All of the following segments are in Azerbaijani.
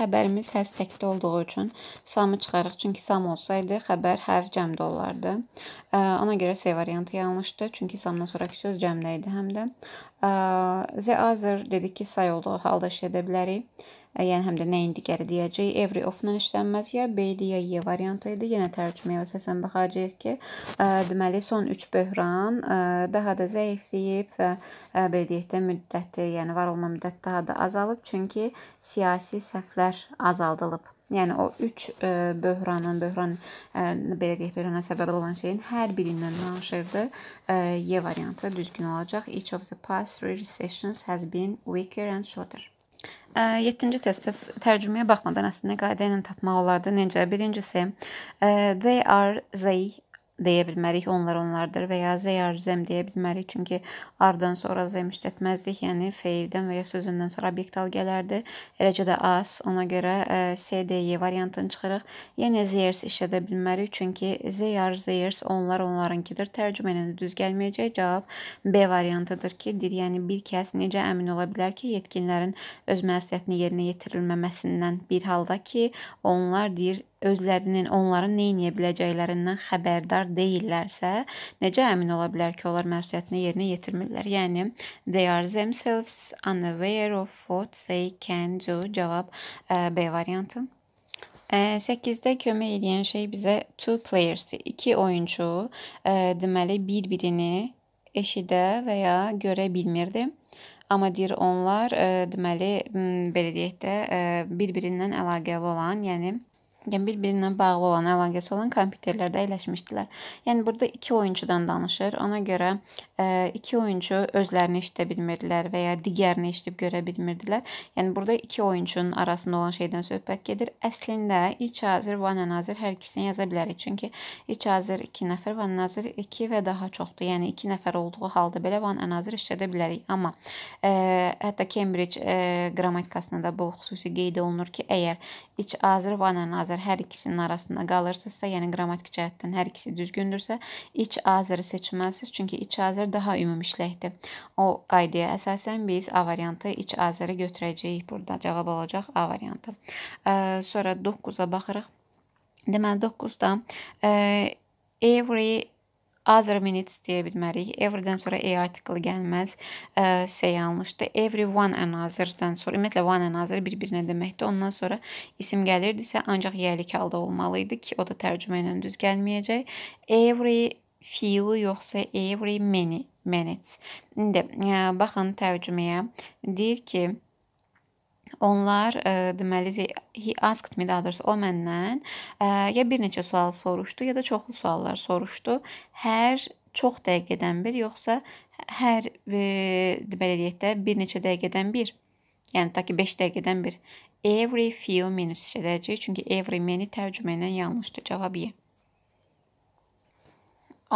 Xəbərimiz həz təkdə olduğu üçün samı çıxarıq, çünki sam olsaydı xəbər həv cəmdə olardı. Ə, ona görə C variantı yanlışdır, çünki samdan sonrakı söz cəmdə idi həm də. Ə, the other dedik ki, say olduğu halda işlədə bilərik yəni həm də nəyin digəri deyəcək. Every of-la işlənməz ya B-di ya Y variantı idi. Yenə tərcüməyə əsasən baxacağıq ki, ə, deməli son 3 böhran ə, daha da zəifləyib və ə, belə deyək də müddəti, yəni var olma müddəti daha da azalıb, çünki siyasi səhvlər azaldılıb. Yəni o 3 böhranın, böhran ə, belə deyək, böhrana səbəb olan şeyin hər birindən danışırdı. Y variantı düzgün olacaq. Each of the past three recessions has been weaker and shorter. 7-ci testdə tərcüməyə baxmadan əslində qayda ilə tapmaq olardı. Necə? Birincisi, they are, they deyə bilmərik onlar onlardır və ya zəyarzəm deyə bilmərik çünki ardan sonra zəm işlətməzdik, yəni feildən və ya sözündən sonra obyektal gələrdi. Eləcə də as, ona görə ə, e, s, d, y e variantını çıxırıq. Yəni zərs işlədə bilmərik çünki zəyar, zərs onlar onlarınkidir. Tərcümənin düz gəlməyəcək cavab B variantıdır ki, dir yəni bir kəs necə əmin ola bilər ki, yetkinlərin öz məsuliyyətini yerinə yetirilməməsindən bir halda ki, onlar deyir özlərinin onların nə edə biləcəklərindən xəbərdar deyillərsə, necə əmin ola bilər ki, onlar məsuliyyətini yerinə yetirmirlər? Yəni they are themselves unaware of what they can do. Cavab e, B variantı. 8-də e, kömək edən şey bizə two players, iki oyunçu, e, deməli bir-birini eşidə və ya görə bilmirdi. Amma deyir onlar, deməli belə deyək də, bir-birindən əlaqəli olan, yəni yəni bir-birinə bağlı olan, əlaqəsi olan kompüterlərdə əyləşmişdilər. Yəni burada iki oyunçudan danışır. Ona görə e, iki oyunçu özlərini eşidə bilmirdilər və ya digərini eşidib görə bilmirdilər. Yəni burada iki oyunçunun arasında olan şeydən söhbət gedir. Əslində İç Azir, Van Nazir hər ikisini yaza bilərik. Çünki İç Azir 2 nəfər, Van Nazir 2 və daha çoxdur. Yəni 2 nəfər olduğu halda belə Van Nazir işlədə bilərik. Amma ə, e, hətta Cambridge ə, e, qrammatikasında da bu xüsusi qeyd olunur ki, əgər İç Azir, Van Nazir Azər hər ikisinin arasında qalırsınızsa, yəni qrammatik cəhətdən hər ikisi düzgündürsə, iç Azəri seçməlisiniz, çünki iç Azər daha ümumi işləkdir. O qaydaya əsasən biz A variantı iç Azəri götürəcəyik. Burada cavab olacaq A variantı. E, sonra 9-a baxırıq. Deməli 9-da e, every other minutes deyə bilmərik. Everdən sonra e artiklı gəlməz. Sə yanlışdır. Every one another-dan sonra ümumiyyətlə one another bir-birinə deməkdir. Ondan sonra isim gəlirdisə ancaq yəlik halda olmalı idi ki, o da tərcümə ilə düz gəlməyəcək. Every few yoxsa every many minutes. İndi baxın tərcüməyə. Deyir ki, Onlar ə, e, deməli he asked me daha doğrusu o məndən ə, e, ya bir neçə sual soruşdu, ya da çoxlu suallar soruşdu. Hər çox dəqiqədən bir, yoxsa hər e, ə, belə deyək də bir neçə dəqiqədən bir. Yəni tutaq ki 5 dəqiqədən bir. Every few minutes edəcək, çünki every many tərcümə ilə yanlışdır cavab E.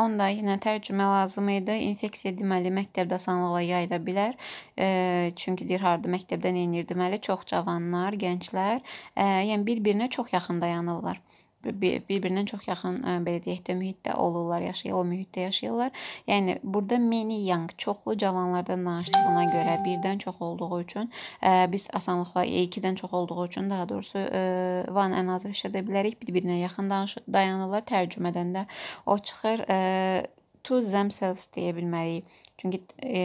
Onda yenə tərcümə lazım idi. İnfeksiya deməli məktəbdə asanlıqla yayıla bilər. E, çünki deyir harda məktəbdən enir deməli çox cavanlar, gənclər, e, yəni bir-birinə çox yaxın dayanırlar bir-birindən çox yaxın ə, e, belə deyək də mühitdə olurlar, yaşayır, o mühitdə yaşayırlar. Yəni burada many young çoxlu cavanlardan danışdığına görə birdən çox olduğu üçün ə, e, biz asanlıqla 2-dən çox olduğu üçün daha doğrusu ə, one another edə bilərik, bir-birinə yaxın danış dayanırlar. Tərcümədən də o çıxır ə, e, to themselves deyə bilmərik. Çünki ə,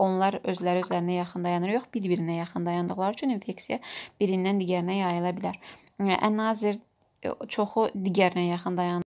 onlar özləri özlərinə yaxın dayanır, yox bir-birinə yaxın dayandıqları üçün infeksiya birindən digərinə yayıla bilər. Another çoxu digərinə yaxın dayanır.